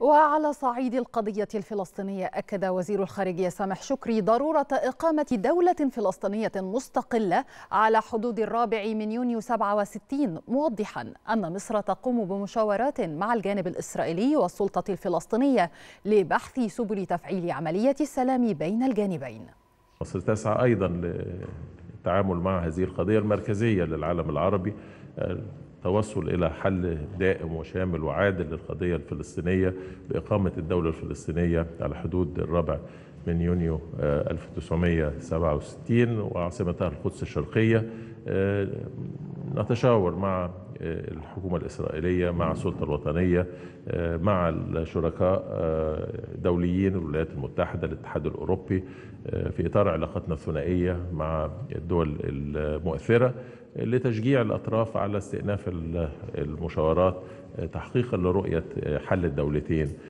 وعلى صعيد القضية الفلسطينية أكد وزير الخارجية سامح شكري ضرورة إقامة دولة فلسطينية مستقلة على حدود الرابع من يونيو 67 موضحا أن مصر تقوم بمشاورات مع الجانب الإسرائيلي والسلطة الفلسطينية لبحث سبل تفعيل عملية السلام بين الجانبين مصر تسعى أيضا للتعامل مع هذه القضية المركزية للعالم العربي التوصل إلى حل دائم وشامل وعادل للقضية الفلسطينية بإقامة الدولة الفلسطينية على حدود الرابع من يونيو 1967 آه، وعاصمتها القدس الشرقية آه، نتشاور مع آه، الحكومة الإسرائيلية مع السلطة الوطنية آه، مع الشركاء آه، دوليين الولايات المتحدة الاتحاد الأوروبي في إطار علاقاتنا الثنائية مع الدول المؤثرة لتشجيع الأطراف على استئناف المشاورات تحقيقا لرؤية حل الدولتين